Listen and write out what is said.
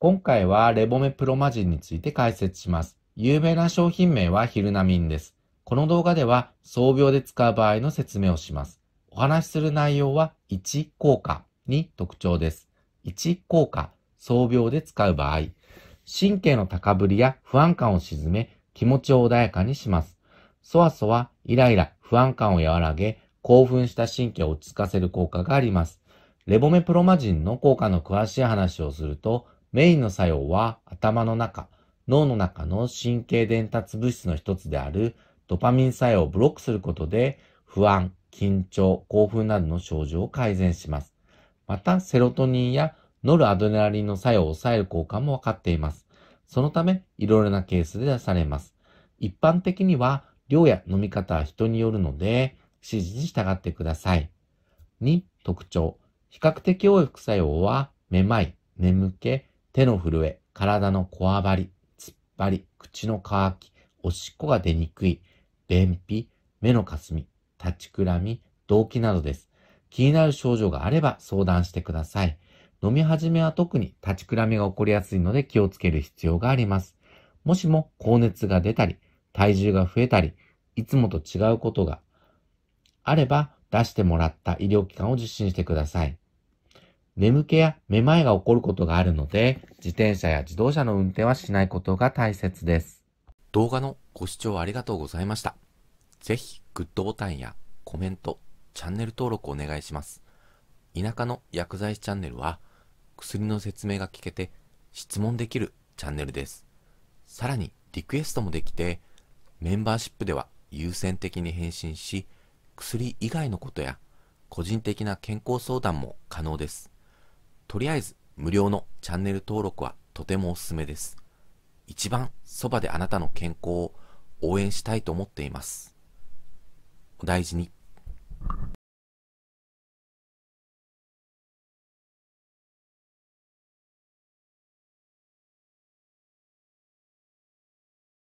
今回はレボメプロマジンについて解説します。有名な商品名はヒルナミンです。この動画では装病で使う場合の説明をします。お話しする内容は1効果に特徴です。1効果、装病で使う場合、神経の高ぶりや不安感を鎮め気持ちを穏やかにします。そわそわ、イライラ、不安感を和らげ、興奮した神経を落ち着かせる効果があります。レボメプロマジンの効果の詳しい話をすると、メインの作用は頭の中、脳の中の神経伝達物質の一つであるドパミン作用をブロックすることで不安、緊張、興奮などの症状を改善します。また、セロトニンやノルアドレナリンの作用を抑える効果も分かっています。そのため、いろいろなケースで出されます。一般的には、量や飲み方は人によるので、指示に従ってください。2、特徴。比較的多い副作用は、めまい、眠気、手の震え、体のこわばり、突っ張り、口の乾き、おしっこが出にくい、便秘、目のかすみ、立ちくらみ、動悸などです。気になる症状があれば相談してください。飲み始めは特に立ちくらみが起こりやすいので気をつける必要があります。もしも高熱が出たり、体重が増えたり、いつもと違うことがあれば出してもらった医療機関を受診してください。眠気やめまいが起こることがあるので、自転車や自動車の運転はしないことが大切です。動画のご視聴ありがとうございました。ぜひ、グッドボタンやコメント、チャンネル登録お願いします。田舎の薬剤師チャンネルは、薬の説明が聞けて、質問できるチャンネルです。さらに、リクエストもできて、メンバーシップでは優先的に返信し、薬以外のことや個人的な健康相談も可能です。とりあえず無料のチャンネル登録はとてもおすすめです。一番そばであなたの健康を応援したいと思っています。お大事に。